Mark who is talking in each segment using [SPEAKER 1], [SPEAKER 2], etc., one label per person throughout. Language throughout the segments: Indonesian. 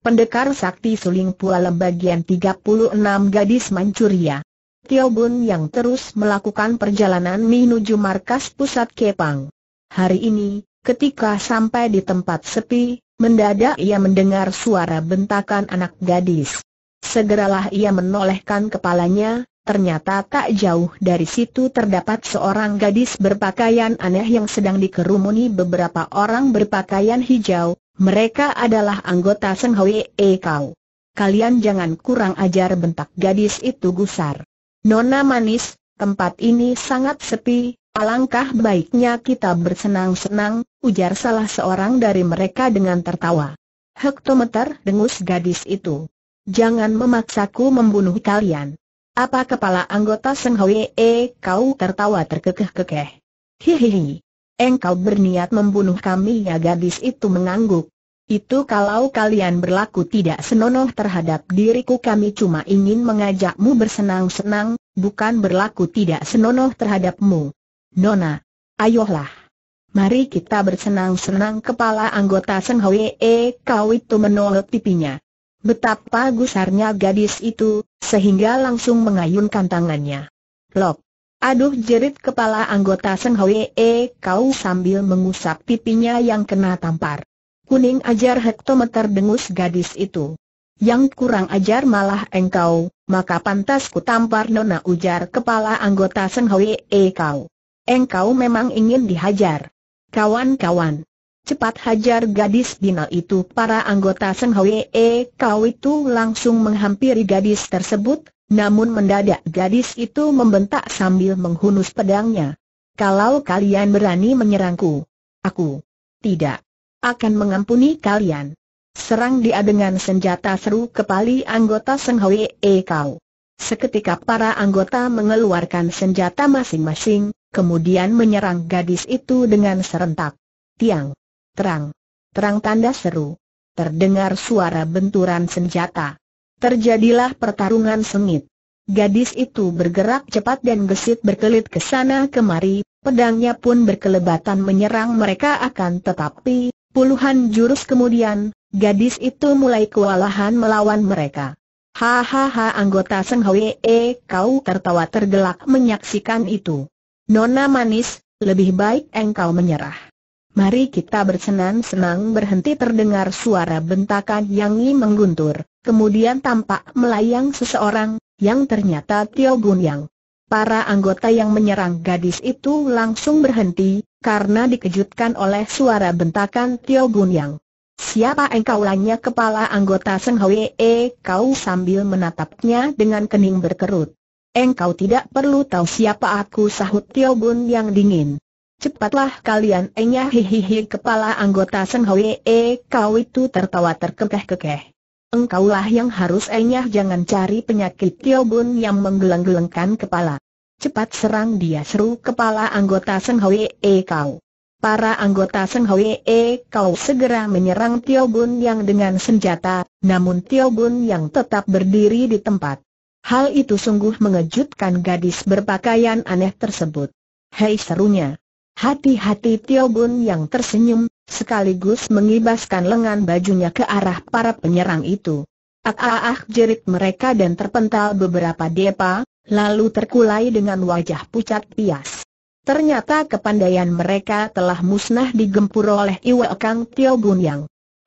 [SPEAKER 1] Pendekar Sakti Suling Pualem bagian 36 Gadis Mancuria. Tio Bun yang terus melakukan perjalanan menuju markas pusat Kepang. Hari ini, ketika sampai di tempat sepi, mendadak ia mendengar suara bentakan anak gadis. Segeralah ia menolehkan kepalanya, ternyata tak jauh dari situ terdapat seorang gadis berpakaian aneh yang sedang dikerumuni beberapa orang berpakaian hijau, mereka adalah anggota Seng E Kau. Kalian jangan kurang ajar bentak gadis itu gusar. Nona manis, tempat ini sangat sepi, alangkah baiknya kita bersenang-senang, ujar salah seorang dari mereka dengan tertawa. Hektometer dengus gadis itu. Jangan memaksaku membunuh kalian. Apa kepala anggota Seng E kau tertawa terkekeh-kekeh? Hihihi. Engkau berniat membunuh kami ya gadis itu mengangguk. Itu kalau kalian berlaku tidak senonoh terhadap diriku kami cuma ingin mengajakmu bersenang-senang, bukan berlaku tidak senonoh terhadapmu. Nona, ayolah. Mari kita bersenang-senang kepala anggota Seng Hwee kau itu menolak pipinya. Betapa gusarnya gadis itu, sehingga langsung mengayunkan tangannya. Lok. Aduh jerit kepala anggota Seng Hwee kau sambil mengusap pipinya yang kena tampar. Kuning ajar hektometer dengus gadis itu. Yang kurang ajar malah engkau, maka pantas ku tampar nona ujar kepala anggota Seng Hwee kau. Engkau memang ingin dihajar. Kawan-kawan, cepat hajar gadis bina itu para anggota Seng Hwee kau itu langsung menghampiri gadis tersebut, namun mendadak gadis itu membentak sambil menghunus pedangnya. Kalau kalian berani menyerangku, aku tidak akan mengampuni kalian. Serang dia dengan senjata seru kepali anggota Seng Hwee Kau. Seketika para anggota mengeluarkan senjata masing-masing, kemudian menyerang gadis itu dengan serentak. Tiang, terang, terang tanda seru. Terdengar suara benturan senjata. Terjadilah pertarungan sengit. Gadis itu bergerak cepat dan gesit berkelit ke sana kemari, pedangnya pun berkelebatan menyerang mereka akan tetapi, Puluhan jurus kemudian, gadis itu mulai kewalahan melawan mereka. Hahaha anggota Seng Hwee kau tertawa tergelak menyaksikan itu. Nona manis, lebih baik engkau menyerah. Mari kita bersenang-senang berhenti terdengar suara bentakan yang mengguntur, kemudian tampak melayang seseorang, yang ternyata Tio Gun Yang. Para anggota yang menyerang gadis itu langsung berhenti, karena dikejutkan oleh suara bentakan Tio Yang. Siapa engkau lanya kepala anggota Seng Hwee kau sambil menatapnya dengan kening berkerut. Engkau tidak perlu tahu siapa aku sahut Tio Bun yang dingin. Cepatlah kalian enyah hihihi kepala anggota Seng Hwee kau itu tertawa terkekeh-kekeh. Engkaulah yang harus enyah jangan cari penyakit Tio Bun yang menggeleng-gelengkan kepala. Cepat serang dia seru kepala anggota Seng Hwee kau. Para anggota Seng Hwee kau segera menyerang Tio Bun yang dengan senjata, namun Tio Bun yang tetap berdiri di tempat. Hal itu sungguh mengejutkan gadis berpakaian aneh tersebut. Hei serunya. Hati-hati Tio Bun yang tersenyum, sekaligus mengibaskan lengan bajunya ke arah para penyerang itu. Ah ah ah jerit mereka dan terpental beberapa depa, lalu terkulai dengan wajah pucat pias. Ternyata kepandaian mereka telah musnah digempur oleh Iwa Kang Tio ha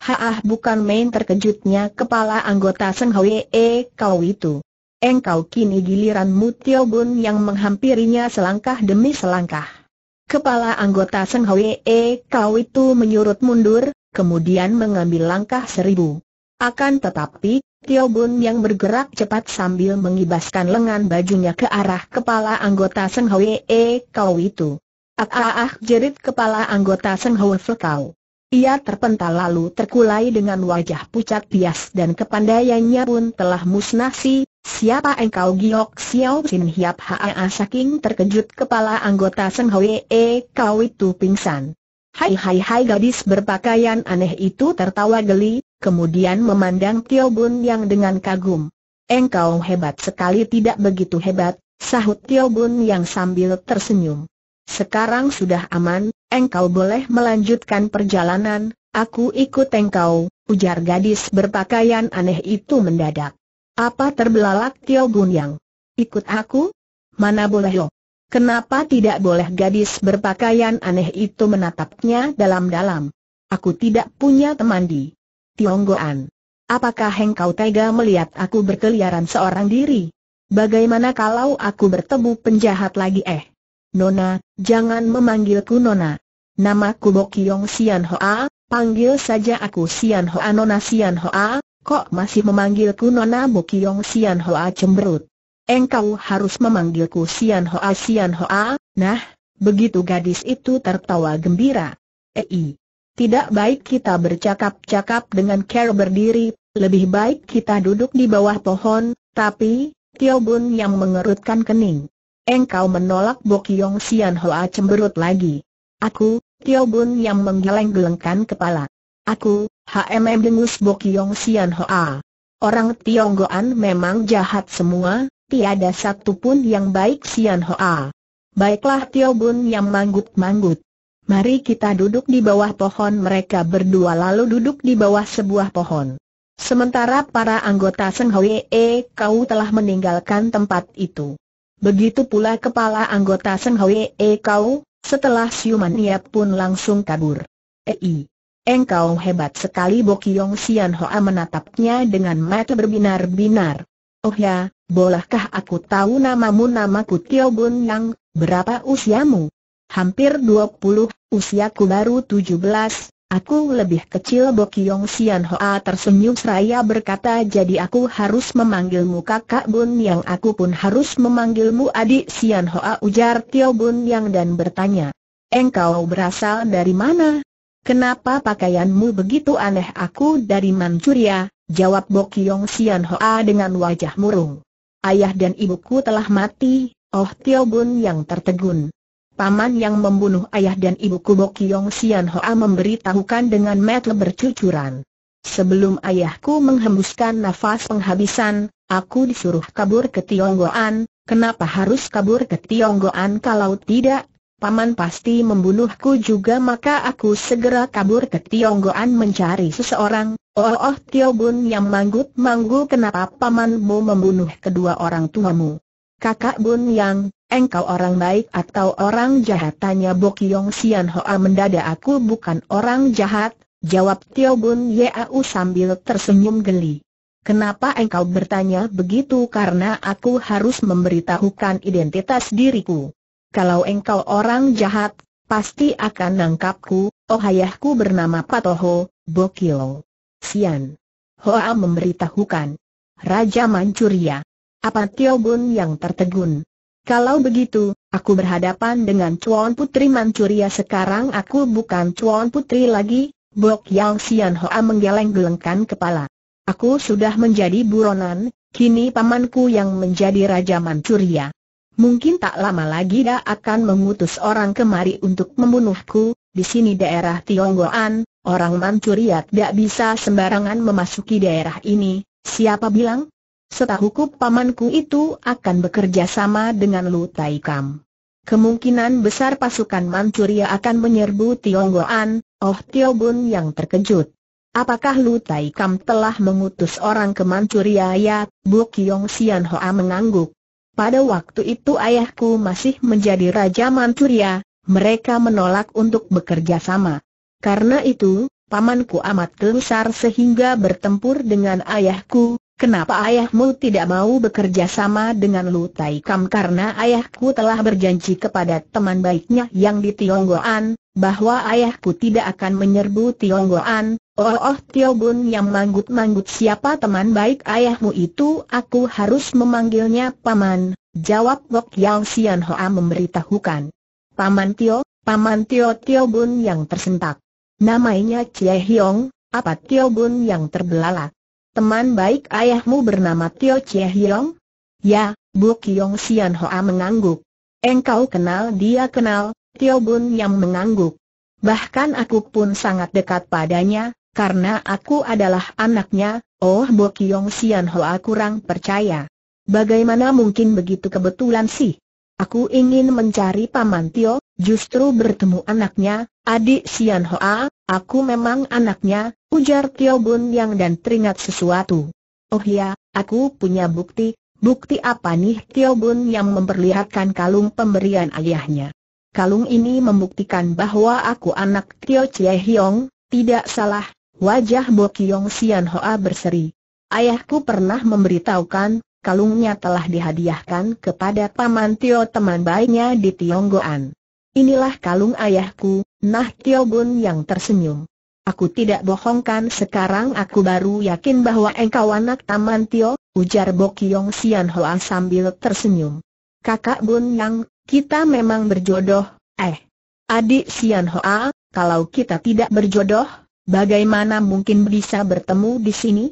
[SPEAKER 1] Haah bukan main terkejutnya kepala anggota Seng Hwee kau itu. Engkau kini giliranmu Tio Gun yang menghampirinya selangkah demi selangkah. Kepala anggota Seng Hwee Kau itu menyurut mundur, kemudian mengambil langkah seribu. Akan tetapi, Tio Bun yang bergerak cepat sambil mengibaskan lengan bajunya ke arah kepala anggota Seng Hwee Kau itu. Ah ak ah, ah, jerit kepala anggota Seng Hwee Kau. Ia terpental lalu terkulai dengan wajah pucat bias dan kepandaiannya pun telah musnah si, Siapa engkau Giok Xiao Sin Hiap Haa saking terkejut kepala anggota Seng Hwee kau itu pingsan. Hai hai hai gadis berpakaian aneh itu tertawa geli, kemudian memandang Tio Bun yang dengan kagum. Engkau hebat sekali tidak begitu hebat, sahut Tio Bun yang sambil tersenyum. Sekarang sudah aman, engkau boleh melanjutkan perjalanan, aku ikut engkau, ujar gadis berpakaian aneh itu mendadak. Apa terbelalak Tio Gunyang? Ikut aku? Mana boleh lo? Kenapa tidak boleh gadis berpakaian aneh itu menatapnya dalam-dalam? Aku tidak punya teman di Tionggoan. Apakah engkau tega melihat aku berkeliaran seorang diri? Bagaimana kalau aku bertemu penjahat lagi eh? Nona, jangan memanggilku Nona. Namaku Bokyong Sian Hoa, Panggil saja aku Sian Hoa Nona Sian Hoa, kok masih memanggilku Nona Bukiong Sian Hoa cemberut. Engkau harus memanggilku Sian Hoa Sian Hoa, nah, begitu gadis itu tertawa gembira. Ei, tidak baik kita bercakap-cakap dengan care berdiri, lebih baik kita duduk di bawah pohon, tapi, Tio Bun yang mengerutkan kening. Engkau menolak Bukiong Sian Hoa cemberut lagi. Aku, Tio Bun yang menggeleng-gelengkan kepala. Aku, HMM Dengus Bokyong Yong Sian Hoa. Orang Tionggoan memang jahat semua, tiada satupun yang baik Sian Hoa. Baiklah Tio Bun yang manggut-manggut. Mari kita duduk di bawah pohon mereka berdua lalu duduk di bawah sebuah pohon. Sementara para anggota Seng Hwee kau telah meninggalkan tempat itu. Begitu pula kepala anggota Seng Hwee kau, setelah siuman ia pun langsung kabur. Ei, engkau hebat sekali Bokyong Sian Hoa menatapnya dengan mata berbinar-binar. Oh ya, bolehkah aku tahu namamu namaku Tio Bun Yang, berapa usiamu? Hampir 20, usiaku baru 17, Aku lebih kecil Bokyong Sian Hoa tersenyum seraya berkata jadi aku harus memanggilmu kakak Bun Yang aku pun harus memanggilmu adik Sian Hoa ujar Tio Bun Yang dan bertanya. Engkau berasal dari mana? Kenapa pakaianmu begitu aneh aku dari Manchuria? Jawab Bokyong Sian Hoa dengan wajah murung. Ayah dan ibuku telah mati, oh Tio Bun Yang tertegun. Paman yang membunuh ayah dan ibuku Bokyong Sian Hoa memberitahukan dengan metle bercucuran. Sebelum ayahku menghembuskan nafas penghabisan, aku disuruh kabur ke Tionggoan, kenapa harus kabur ke Tionggoan kalau tidak? Paman pasti membunuhku juga maka aku segera kabur ke Tionggoan mencari seseorang, oh oh Tio Bun yang manggut-manggu kenapa pamanmu membunuh kedua orang tuamu? kakak Bun Yang, engkau orang baik atau orang jahat? Tanya Bo Kiong Sian Hoa mendadak aku bukan orang jahat, jawab Tio Bun Yau sambil tersenyum geli. Kenapa engkau bertanya begitu? Karena aku harus memberitahukan identitas diriku. Kalau engkau orang jahat, pasti akan nangkapku. Oh ayahku bernama Patoho, Bokio. Sian. Hoa memberitahukan. Raja Manchuria. Apa Tio Bun yang tertegun? Kalau begitu, aku berhadapan dengan Chuan Putri Manchuria sekarang aku bukan Chuan Putri lagi, Bok Yang Sian Hoa menggeleng-gelengkan kepala. Aku sudah menjadi buronan, kini pamanku yang menjadi Raja Manchuria. Mungkin tak lama lagi dia akan mengutus orang kemari untuk membunuhku, di sini daerah Tionggoan, orang Manchuria tidak bisa sembarangan memasuki daerah ini, siapa bilang? Setahuku pamanku itu akan bekerja sama dengan Lu Tai Kam. Kemungkinan besar pasukan Manchuria akan menyerbu Tionggoan, Oh Tio Bun yang terkejut. Apakah Lu Tai Kam telah mengutus orang ke Manchuria ya? Bu Kiong Sian Hoa mengangguk. Pada waktu itu ayahku masih menjadi Raja Manchuria, mereka menolak untuk bekerja sama. Karena itu, pamanku amat gelisar sehingga bertempur dengan ayahku, Kenapa ayahmu tidak mau bekerja sama dengan Lu Tai Kam? Karena ayahku telah berjanji kepada teman baiknya yang di Tionggoan, bahwa ayahku tidak akan menyerbu Tionggoan. Oh, oh Tio Bun yang manggut-manggut siapa teman baik ayahmu itu aku harus memanggilnya Paman, jawab Gok Yang Sian Hoa memberitahukan. Paman Tio, Paman Tio Tio Bun yang tersentak. Namanya Chie Hiong, apa Tio Bun yang terbelalak. Teman baik ayahmu bernama Tio Chie Hiong? Ya, Bu Kiong Sian Hoa mengangguk. Engkau kenal dia kenal, Tio Bun yang mengangguk. Bahkan aku pun sangat dekat padanya, karena aku adalah anaknya, oh Bu Kiong Sian Hoa kurang percaya. Bagaimana mungkin begitu kebetulan sih? Aku ingin mencari Paman Tio, Justru bertemu anaknya, adik Sian Hoa, aku memang anaknya, ujar Tio Bun Yang dan teringat sesuatu. Oh ya, aku punya bukti, bukti apa nih Tio Bun Yang memperlihatkan kalung pemberian ayahnya. Kalung ini membuktikan bahwa aku anak Tio Chie Hiong, tidak salah, wajah Bo Kiong Sian Hoa berseri. Ayahku pernah memberitahukan, kalungnya telah dihadiahkan kepada Paman Tio teman baiknya di Tionggoan. Inilah kalung ayahku, Nah Tio Bun yang tersenyum. Aku tidak bohongkan sekarang aku baru yakin bahwa engkau anak Taman Tio, ujar Bokyong Sian Hoa sambil tersenyum. Kakak Bun Yang, kita memang berjodoh, eh. Adik Sian Hoa, kalau kita tidak berjodoh, bagaimana mungkin bisa bertemu di sini?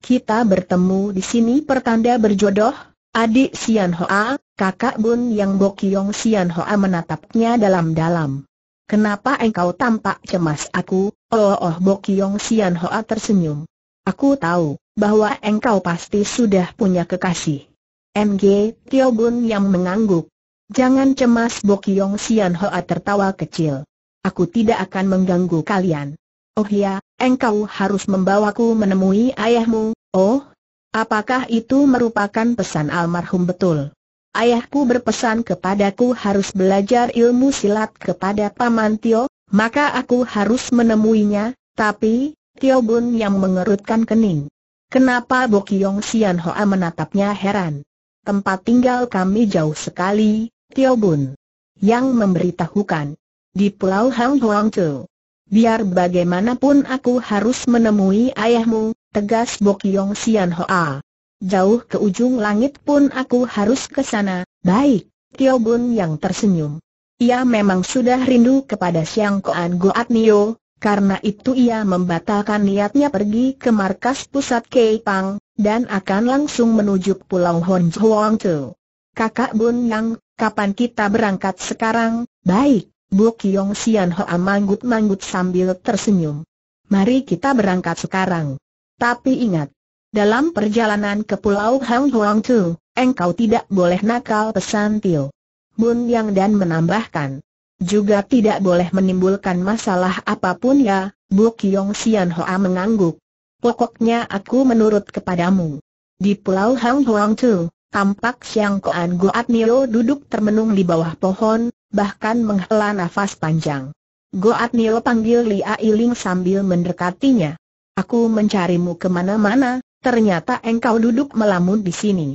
[SPEAKER 1] Kita bertemu di sini pertanda berjodoh, adik Sian Hoa, Kakak Bun Yang Bokyong Sian Hoa menatapnya dalam-dalam. Kenapa engkau tampak cemas aku? Oh oh Bokyong Sian Hoa tersenyum. Aku tahu bahwa engkau pasti sudah punya kekasih. MG Tio Bun yang mengangguk. Jangan cemas Bokyong Sian Hoa tertawa kecil. Aku tidak akan mengganggu kalian. Oh ya, engkau harus membawaku menemui ayahmu, oh? Apakah itu merupakan pesan almarhum betul? ayahku berpesan kepadaku harus belajar ilmu silat kepada Paman Tio, maka aku harus menemuinya, tapi, Tio Bun yang mengerutkan kening. Kenapa Bokyong Sian Hoa menatapnya heran? Tempat tinggal kami jauh sekali, Tio Bun. Yang memberitahukan, di Pulau Hang Huang Chu. Biar bagaimanapun aku harus menemui ayahmu, tegas Bokyong Sian Hoa. Jauh ke ujung langit pun aku harus ke sana. Baik, Tio Bun yang tersenyum. Ia memang sudah rindu kepada Siang Koan Goat Nio, karena itu ia membatalkan niatnya pergi ke markas pusat Keipang, dan akan langsung menuju Pulau Honjhuangtu. Kakak Bun Yang, kapan kita berangkat sekarang? Baik, Bu Kiong Sian Hoa manggut-manggut sambil tersenyum. Mari kita berangkat sekarang. Tapi ingat, dalam perjalanan ke Pulau Hang Huang Tu, engkau tidak boleh nakal pesan Tio. Bun Yang dan menambahkan. Juga tidak boleh menimbulkan masalah apapun ya, Bu Kiong Sian Hoa mengangguk. Pokoknya aku menurut kepadamu. Di Pulau Hang Huang Tu, tampak Siang Koan Goat Nio duduk termenung di bawah pohon, bahkan menghela nafas panjang. Goat Nio panggil Lia Iling sambil mendekatinya. Aku mencarimu kemana-mana, ternyata engkau duduk melamun di sini.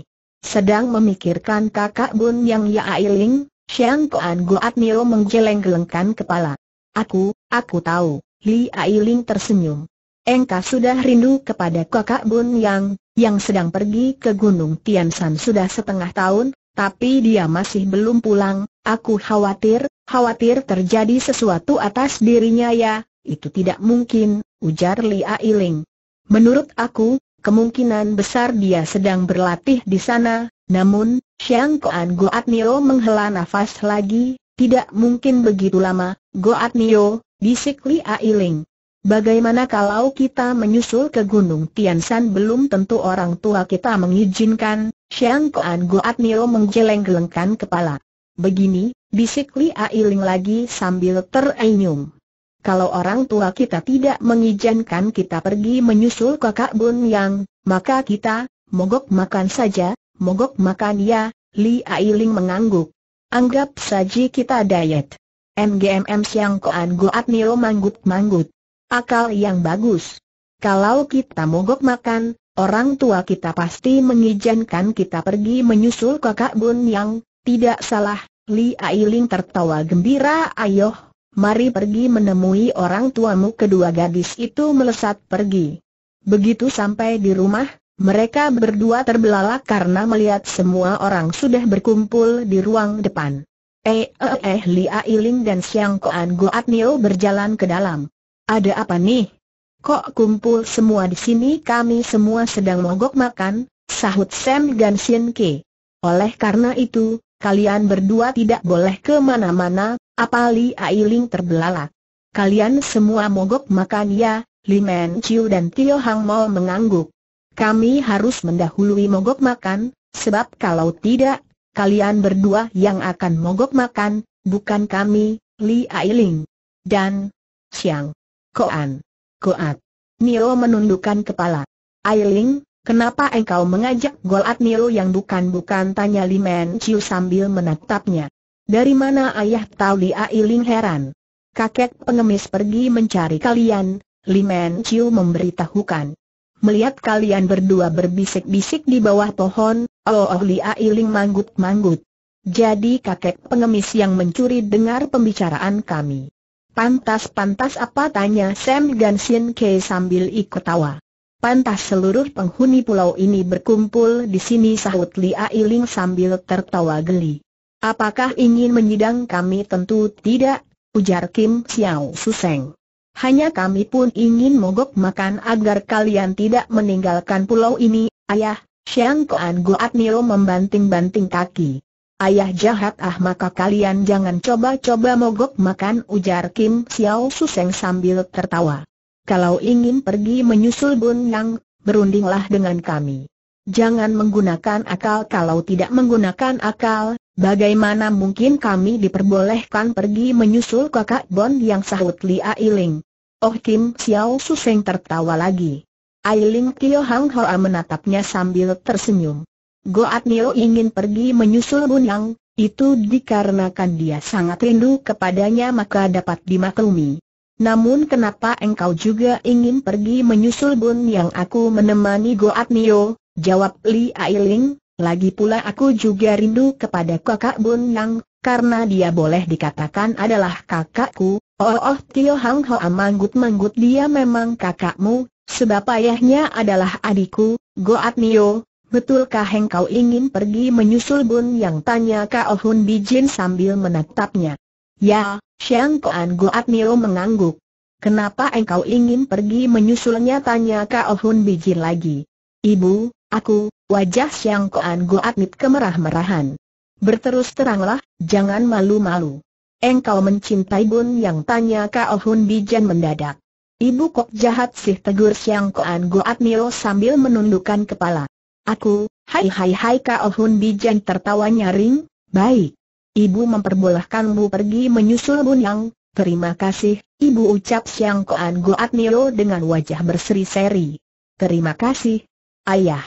[SPEAKER 1] Sedang memikirkan kakak bun yang ya ailing, Xiang Koan Goat Nio menggeleng-gelengkan kepala. Aku, aku tahu, Li Ailing tersenyum. Engkau sudah rindu kepada kakak bun yang, yang sedang pergi ke Gunung Tian Tiansan sudah setengah tahun, tapi dia masih belum pulang, aku khawatir, khawatir terjadi sesuatu atas dirinya ya, itu tidak mungkin, ujar Li Ailing. Menurut aku, Kemungkinan besar dia sedang berlatih di sana, namun, Xiang Koan Goat Nio menghela nafas lagi, tidak mungkin begitu lama, Goat Nio, bisik Li Ailing. Bagaimana kalau kita menyusul ke Gunung Tiansan belum tentu orang tua kita mengizinkan, Xiang Koan Goat Nio menggeleng-gelengkan kepala. Begini, bisik Li Ailing lagi sambil terenyum. Kalau orang tua kita tidak mengizinkan kita pergi menyusul kakak Bun Yang, maka kita, mogok makan saja, mogok makan ya, Li Ailing mengangguk. Anggap saja kita diet. MGMM siang koan goat Nilo manggut-manggut. Akal yang bagus. Kalau kita mogok makan, orang tua kita pasti mengizinkan kita pergi menyusul kakak Bun Yang, tidak salah, Li Ailing tertawa gembira ayoh mari pergi menemui orang tuamu kedua gadis itu melesat pergi. Begitu sampai di rumah, mereka berdua terbelalak karena melihat semua orang sudah berkumpul di ruang depan. Eh eh eh Li Ailing dan Siang Koan Goat Nio berjalan ke dalam. Ada apa nih? Kok kumpul semua di sini kami semua sedang mogok makan, sahut Sam dan Sien Ke. Oleh karena itu, kalian berdua tidak boleh kemana-mana, mana apalagi Ailing terbelalak. Kalian semua mogok makan ya, Li Men Chiu dan Tio Hang Mo mengangguk. Kami harus mendahului mogok makan, sebab kalau tidak, kalian berdua yang akan mogok makan, bukan kami, Li Ailing. Dan, Xiang, Koan, Koat. Nio menundukkan kepala. Ailing, Kenapa engkau mengajak Golat Niro yang bukan-bukan tanya Limen Chiu sambil menatapnya. Dari mana ayah tahu Lia Iling heran. Kakek pengemis pergi mencari kalian, Limen Chiu memberitahukan. Melihat kalian berdua berbisik-bisik di bawah pohon, oh, oh Lia Iling manggut-manggut. Jadi kakek pengemis yang mencuri dengar pembicaraan kami. Pantas-pantas apa tanya Sam Gansin Ke sambil ikut tawa. Pantas seluruh penghuni pulau ini berkumpul di sini sahut Li Ailing sambil tertawa geli. Apakah ingin menyidang kami tentu tidak, ujar Kim Xiao Suseng. Hanya kami pun ingin mogok makan agar kalian tidak meninggalkan pulau ini, ayah, Xiang Koan Goat Nio membanting-banting kaki. Ayah jahat ah maka kalian jangan coba-coba mogok makan ujar Kim Xiao Suseng sambil tertawa kalau ingin pergi menyusul Bun Yang, berundinglah dengan kami. Jangan menggunakan akal kalau tidak menggunakan akal, bagaimana mungkin kami diperbolehkan pergi menyusul kakak Bon Yang sahut Li Ailing. Oh Kim Xiao Suseng tertawa lagi. Ailing Tio Hang Hoa menatapnya sambil tersenyum. Goat Nio ingin pergi menyusul Bun Yang, itu dikarenakan dia sangat rindu kepadanya maka dapat dimaklumi. Namun kenapa engkau juga ingin pergi menyusul Bun yang aku menemani Goat Nio? Jawab Li Ailing, lagi pula aku juga rindu kepada kakak Bun yang, karena dia boleh dikatakan adalah kakakku. Oh, oh Tio Hang Hoa manggut-manggut dia memang kakakmu, sebab ayahnya adalah adikku, Goat Nio. Betulkah engkau ingin pergi menyusul Bun yang tanya Kak Ohun Bijin sambil menatapnya? Ya, Xiang Koan mengangguk. Kenapa engkau ingin pergi menyusulnya tanya Kao Hun Biji lagi. Ibu, aku, wajah Xiang Koan kemerah-merahan. Berterus teranglah, jangan malu-malu. Engkau mencintai Bun yang tanya Kao Hun Bijan mendadak. Ibu kok jahat sih tegur Xiang Koan sambil menundukkan kepala. Aku, hai hai hai Kao Hun Bijan tertawa nyaring, baik. Ibu memperbolehkanmu pergi menyusul Bunyang, terima kasih, Ibu ucap Siang Koan Goat Nio dengan wajah berseri-seri. Terima kasih. Ayah.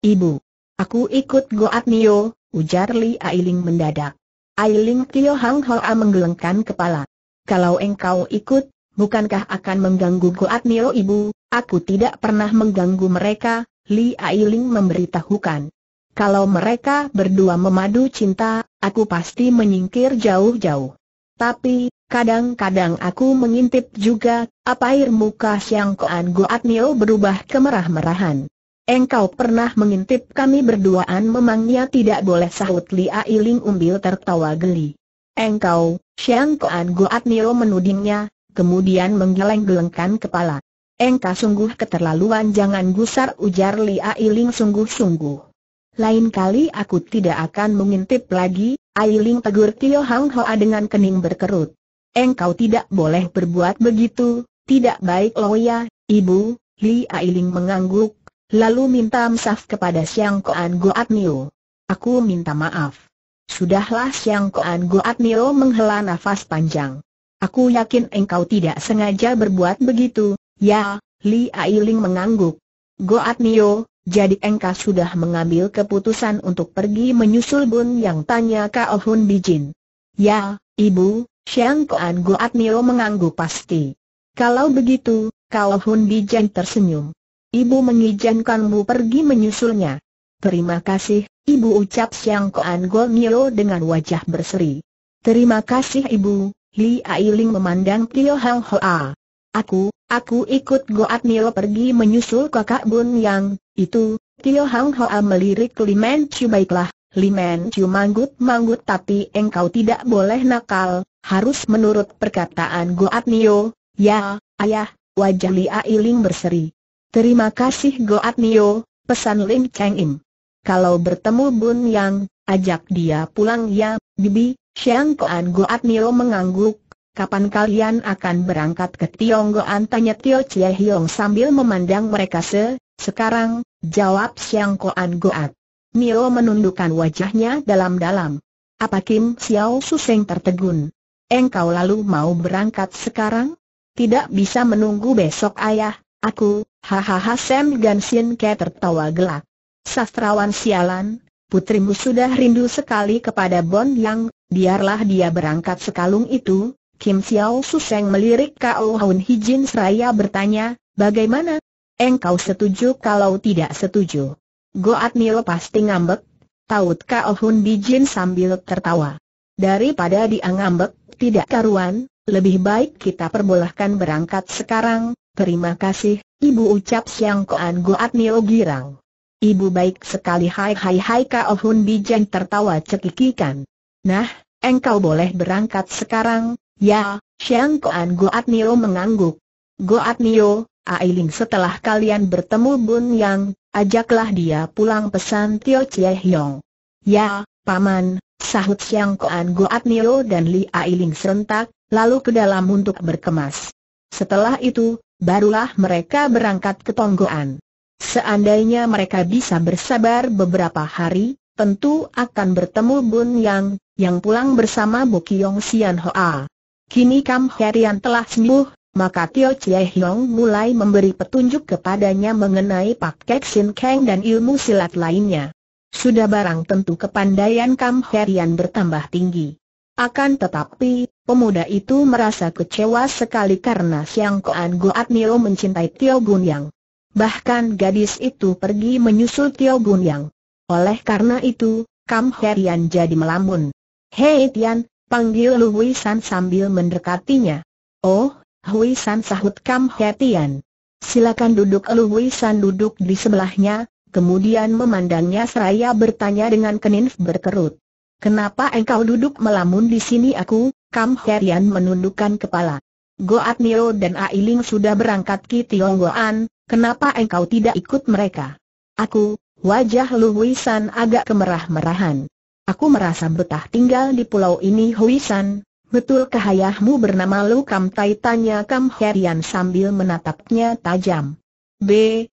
[SPEAKER 1] Ibu. Aku ikut Goat Nio, ujar Li Ailing mendadak. Ailing Tio Hang Hoa menggelengkan kepala. Kalau engkau ikut, bukankah akan mengganggu Goat Nio ibu? Aku tidak pernah mengganggu mereka, Li Ailing memberitahukan. Kalau mereka berdua memadu cinta, aku pasti menyingkir jauh-jauh. Tapi, kadang-kadang aku mengintip juga, apa air muka Siang Koan Goat Nio berubah kemerah-merahan. Engkau pernah mengintip kami berduaan memangnya tidak boleh sahut Lia Iling Umbil tertawa geli. Engkau, Siang Koan Goat Nio menudingnya, kemudian menggeleng-gelengkan kepala. Engkau sungguh keterlaluan jangan gusar ujar Lia Iling sungguh-sungguh. Lain kali aku tidak akan mengintip lagi, Ailing tegur Tio Hang Hoa dengan kening berkerut. Engkau tidak boleh berbuat begitu, tidak baik ya, Ibu, Li Ailing mengangguk, lalu minta msaf kepada Siang Koan Goat Nio. Aku minta maaf. Sudahlah Siang Koan Goat Nio menghela nafas panjang. Aku yakin engkau tidak sengaja berbuat begitu, ya, Li Ailing mengangguk. Goat Nio, jadi engkau sudah mengambil keputusan untuk pergi menyusul Bun yang tanya Kao Hun Bijin. Ya, Ibu, Siang Koan Goat Nio mengangguk pasti. Kalau begitu, Kao Hun Bijin tersenyum. Ibu mengizinkanmu pergi menyusulnya. Terima kasih, Ibu ucap Siang Koan Goat Nio dengan wajah berseri. Terima kasih Ibu, Li Ailing memandang Tio Hang Hoa. Aku, Aku ikut Goat Nil pergi menyusul kakak Bun Yang, itu, Tio Hang Hoa melirik Li Men Chu baiklah, Li Men Chu manggut-manggut tapi engkau tidak boleh nakal, harus menurut perkataan Goat Nio, ya, ayah, wajah Lia Ailing berseri. Terima kasih Goat Nio, pesan Ling Cheng Im. Kalau bertemu Bun Yang, ajak dia pulang ya, Bibi, Siang Koan Goat Nio mengangguk, kapan kalian akan berangkat ke Tionggoan? Tanya Tio Chie Hiong sambil memandang mereka se, sekarang, jawab Siang Koan Goat. Nio menundukkan wajahnya dalam-dalam. Apa Kim Xiao Suseng tertegun? Engkau lalu mau berangkat sekarang? Tidak bisa menunggu besok ayah, aku, hahaha Sam Ganshin Ke tertawa gelak. Sastrawan sialan, putrimu sudah rindu sekali kepada Bon Yang, biarlah dia berangkat sekalung itu, Kim Xiao Suseng melirik Kau Hun Hijin seraya bertanya, bagaimana? Engkau setuju kalau tidak setuju? Goat Nil pasti ngambek, taut Kau Hun Bijin sambil tertawa. Daripada dia ngambek, tidak karuan, lebih baik kita perbolehkan berangkat sekarang, terima kasih, ibu ucap Siang Koan Goat Nil girang. Ibu baik sekali hai hai hai Kao Hun Hijin tertawa cekikikan. Nah, engkau boleh berangkat sekarang, Ya, Xiang Koan Goat Nio mengangguk. Goat Nio, Ailing setelah kalian bertemu Bun Yang, ajaklah dia pulang pesan Tio Chie Hiong. Ya, Paman, sahut Xiang Koan Goat Nio dan Li Ailing serentak, lalu ke dalam untuk berkemas. Setelah itu, barulah mereka berangkat ke Tonggoan. Seandainya mereka bisa bersabar beberapa hari, tentu akan bertemu Bun Yang, yang pulang bersama Bokiong Sian Hoa. Kini Kam Herian telah sembuh, maka Tio Chie Hiong mulai memberi petunjuk kepadanya mengenai Pak Kek Sin Kang dan ilmu silat lainnya. Sudah barang tentu kepandaian Kam Herian bertambah tinggi. Akan tetapi, pemuda itu merasa kecewa sekali karena Siang Koan Goat Nio mencintai Tio Gun Yang. Bahkan gadis itu pergi menyusul Tio Gun Yang. Oleh karena itu, Kam Herian jadi melamun. Hei Tian, Panggil Lu Hui San sambil mendekatinya. Oh, Hui San sahut Kam Hetian. Silakan duduk Lu Hui San duduk di sebelahnya, kemudian memandangnya seraya bertanya dengan keninf berkerut. Kenapa engkau duduk melamun di sini aku? Kam Hetian menundukkan kepala. Goat Nio dan Ailing sudah berangkat ke Tionggoan, kenapa engkau tidak ikut mereka? Aku, wajah Lu Hui San agak kemerah-merahan. Aku merasa betah tinggal di pulau ini Huisan. Betulkah ayahmu bernama Lu Kam Tai? Tanya Kam Herian sambil menatapnya tajam. B.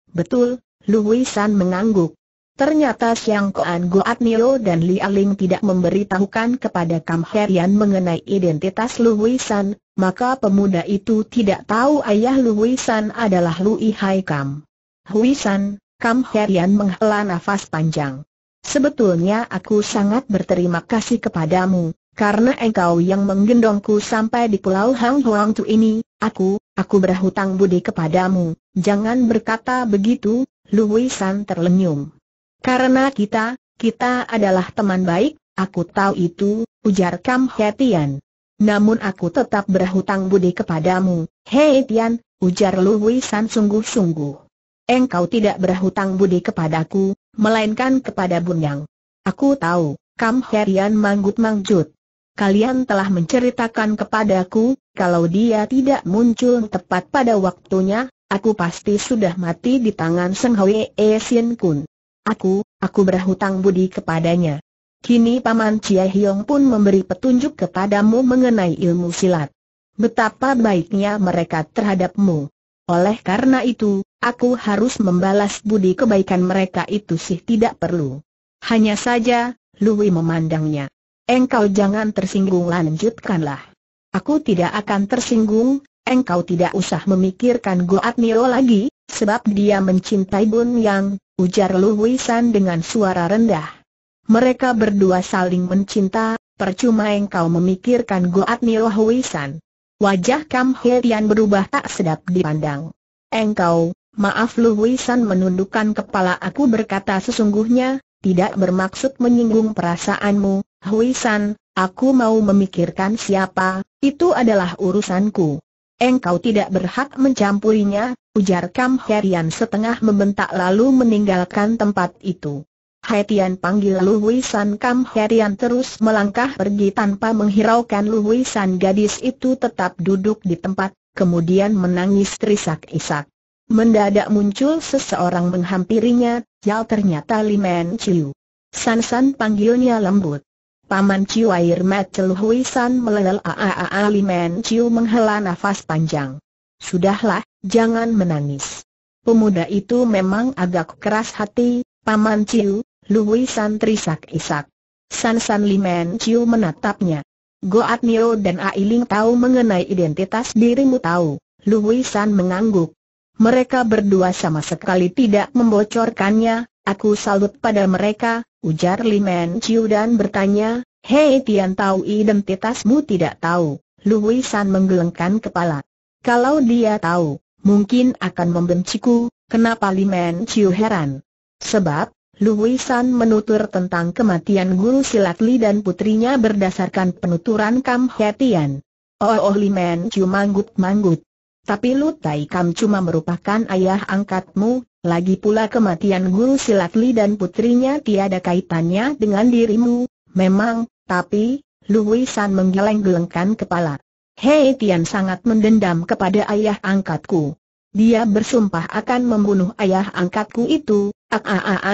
[SPEAKER 1] Betul, Lu Huisan mengangguk. Ternyata Siang Koan Goat Nio dan Li Aling tidak memberitahukan kepada Kam Herian mengenai identitas Lu Huisan, maka pemuda itu tidak tahu ayah Lu Huisan adalah Lu Ihai Kam. Huisan, Kam Herian menghela nafas panjang. Sebetulnya aku sangat berterima kasih kepadamu, karena engkau yang menggendongku sampai di Pulau Hang Hoang Tu ini, aku, aku berhutang budi kepadamu. Jangan berkata begitu, Lu San terlenyum. Karena kita, kita adalah teman baik, aku tahu itu, ujar Kam Hetian. Namun aku tetap berhutang budi kepadamu, Hei Tian, ujar Lu San sungguh-sungguh engkau tidak berhutang budi kepadaku, melainkan kepada Bunyang. Aku tahu, Kam Herian manggut manggut. Kalian telah menceritakan kepadaku, kalau dia tidak muncul tepat pada waktunya, aku pasti sudah mati di tangan Seng E Sien Kun. Aku, aku berhutang budi kepadanya. Kini Paman Chia Hiong pun memberi petunjuk kepadamu mengenai ilmu silat. Betapa baiknya mereka terhadapmu. Oleh karena itu, Aku harus membalas budi kebaikan mereka itu sih tidak perlu. Hanya saja, Louis memandangnya. Engkau jangan tersinggung lanjutkanlah. Aku tidak akan tersinggung, engkau tidak usah memikirkan Goat Nio lagi, sebab dia mencintai Bun Yang, ujar Louis San dengan suara rendah. Mereka berdua saling mencinta, percuma engkau memikirkan Goat Niro San. Wajah Kam Hei Tian berubah tak sedap dipandang. Engkau, Maaf Lu Wisan menundukkan kepala aku berkata sesungguhnya, tidak bermaksud menyinggung perasaanmu, Huisan, aku mau memikirkan siapa, itu adalah urusanku. Engkau tidak berhak mencampurinya, ujar Kam Herian setengah membentak lalu meninggalkan tempat itu. Haitian panggil Lu Wisan Kam Herian terus melangkah pergi tanpa menghiraukan Lu Wisan gadis itu tetap duduk di tempat, kemudian menangis terisak-isak. Mendadak muncul seseorang menghampirinya, yang ternyata Limen Chiu. San-san panggilnya lembut. Paman Chiu air mat meleleh. San melelel aaa Limen Chiu menghela nafas panjang. Sudahlah, jangan menangis. Pemuda itu memang agak keras hati, Paman Chiu, Hui San terisak-isak. San-san Limen Chiu menatapnya. Goat Nio dan Ailing tahu mengenai identitas dirimu tahu, Hui San mengangguk. Mereka berdua sama sekali tidak membocorkannya, aku salut pada mereka, ujar Limen Chiu dan bertanya, Hei Tian tahu identitasmu tidak tahu, Wei San menggelengkan kepala. Kalau dia tahu, mungkin akan membenciku, kenapa Limen Chiu heran? Sebab, Wei San menutur tentang kematian guru silat Li dan putrinya berdasarkan penuturan Kam Hetian. Oh oh Limen Chiu manggut-manggut. Tapi Lu Tai Kam cuma merupakan ayah angkatmu, lagi pula kematian guru silat Li dan putrinya tiada kaitannya dengan dirimu, memang, tapi, Lu Wei San menggeleng-gelengkan kepala. Hei Tian sangat mendendam kepada ayah angkatku. Dia bersumpah akan membunuh ayah angkatku itu,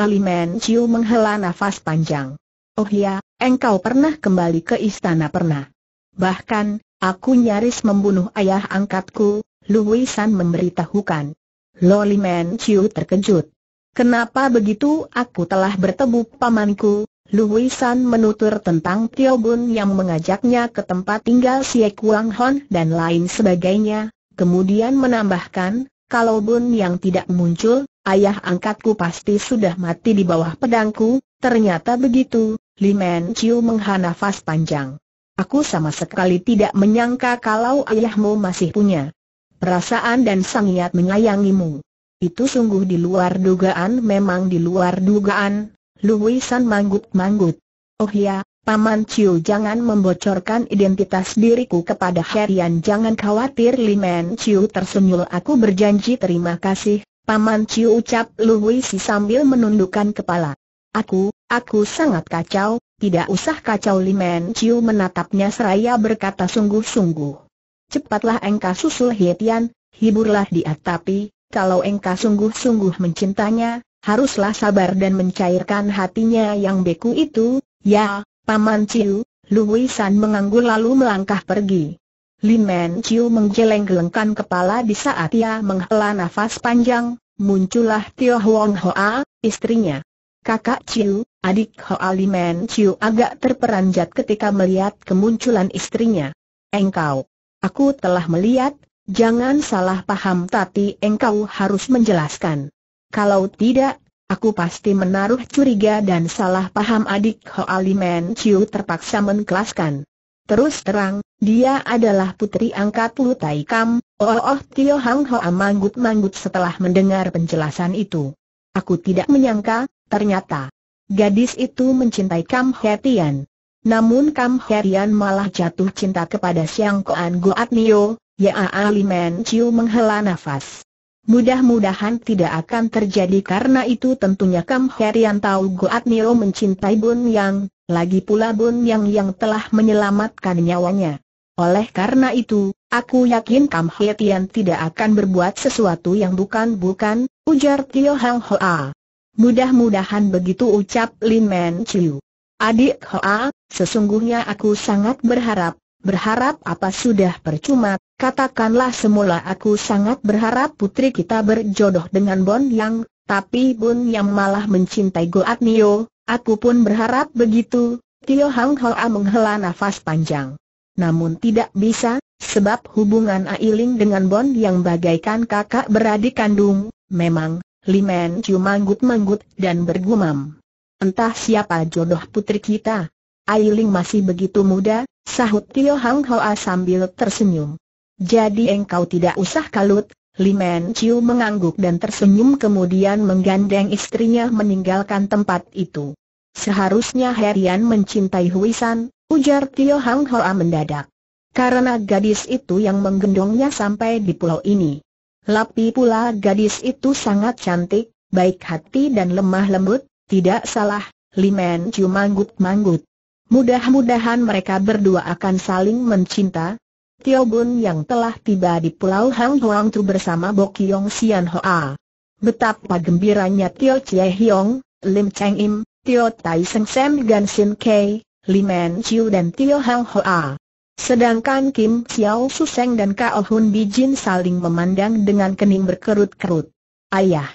[SPEAKER 1] Li Men Chiu menghela nafas panjang. Oh ya, engkau pernah kembali ke istana pernah. Bahkan, Aku nyaris membunuh ayah angkatku, Lu San memberitahukan. Loli Men Chiu terkejut. Kenapa begitu aku telah bertemu pamanku? Lu San menutur tentang Tio Bun yang mengajaknya ke tempat tinggal si Kuang Hon dan lain sebagainya, kemudian menambahkan, kalau Bun yang tidak muncul, ayah angkatku pasti sudah mati di bawah pedangku, ternyata begitu, Li Men Chiu nafas panjang. Aku sama sekali tidak menyangka kalau ayahmu masih punya perasaan dan sangat menyayangimu. Itu sungguh di luar dugaan memang di luar dugaan, Luisan manggut-manggut. Oh ya, Paman Ciu jangan membocorkan identitas diriku kepada Herian jangan khawatir Limen Ciu tersenyum aku berjanji terima kasih, Paman Ciu ucap Luisi sambil menundukkan kepala. Aku, aku sangat kacau, tidak usah kacau Limen Ciu menatapnya seraya berkata sungguh-sungguh cepatlah engkau susul Hietian, hiburlah dia tapi, kalau engkau sungguh-sungguh mencintanya, haruslah sabar dan mencairkan hatinya yang beku itu, ya, Paman Ciu, Wei San menganggul lalu melangkah pergi. Lin Men Ciu menggeleng-gelengkan kepala di saat ia menghela nafas panjang, muncullah Tio Huang Hoa, istrinya. Kakak Ciu, adik Hoa Men Ciu agak terperanjat ketika melihat kemunculan istrinya. Engkau, Aku telah melihat, jangan salah paham tapi engkau harus menjelaskan. Kalau tidak, aku pasti menaruh curiga dan salah paham adik Hoali Men Chiu terpaksa menkelaskan. Terus terang, dia adalah putri angkat Lu Tai Kam, oh oh Tio Hang Hoa manggut-manggut setelah mendengar penjelasan itu. Aku tidak menyangka, ternyata. Gadis itu mencintai Kam Hetian. Namun Kam Herian malah jatuh cinta kepada Siang Koan Goat Nio, Yaa Limen Chiu menghela nafas. Mudah-mudahan tidak akan terjadi karena itu tentunya Kam Herian tahu Goat Nio mencintai Bun Yang, lagi pula Bun Yang yang telah menyelamatkan nyawanya. Oleh karena itu, aku yakin Kam Herian tidak akan berbuat sesuatu yang bukan-bukan, ujar Tio Hang Hoa. Mudah-mudahan begitu ucap Lin Men Chiu. Adik Hoa, sesungguhnya aku sangat berharap, berharap apa sudah percuma, katakanlah semula aku sangat berharap putri kita berjodoh dengan Bon Yang, tapi Bon Yang malah mencintai Goat Nio, aku pun berharap begitu, Tio Hang Hoa menghela nafas panjang. Namun tidak bisa, sebab hubungan Ailing dengan Bon Yang bagaikan kakak beradik kandung, memang, Limen cuma manggut-manggut dan bergumam. Entah siapa jodoh putri kita. Ailing masih begitu muda, sahut Tio Hang Hoa sambil tersenyum. Jadi engkau tidak usah kalut, Limen Chiu mengangguk dan tersenyum kemudian menggandeng istrinya meninggalkan tempat itu. Seharusnya Herian mencintai Huisan, ujar Tio Hang Hoa mendadak. Karena gadis itu yang menggendongnya sampai di pulau ini. Lapi pula gadis itu sangat cantik, baik hati dan lemah lembut, tidak salah, Limen Chu manggut-manggut. Mudah-mudahan mereka berdua akan saling mencinta. Tio Bun yang telah tiba di Pulau Hang Huang Tu bersama Bo Kiong Sian Hoa. Betapa gembiranya Tio Chie Hiong, Lim Cheng Im, Tio Tai Seng Sam Gan Sin Kei, Limen Chiu dan Tio Hang Hoa. Sedangkan Kim Xiao Seng dan Kao Hun Bijin saling memandang dengan kening berkerut-kerut. Ayah.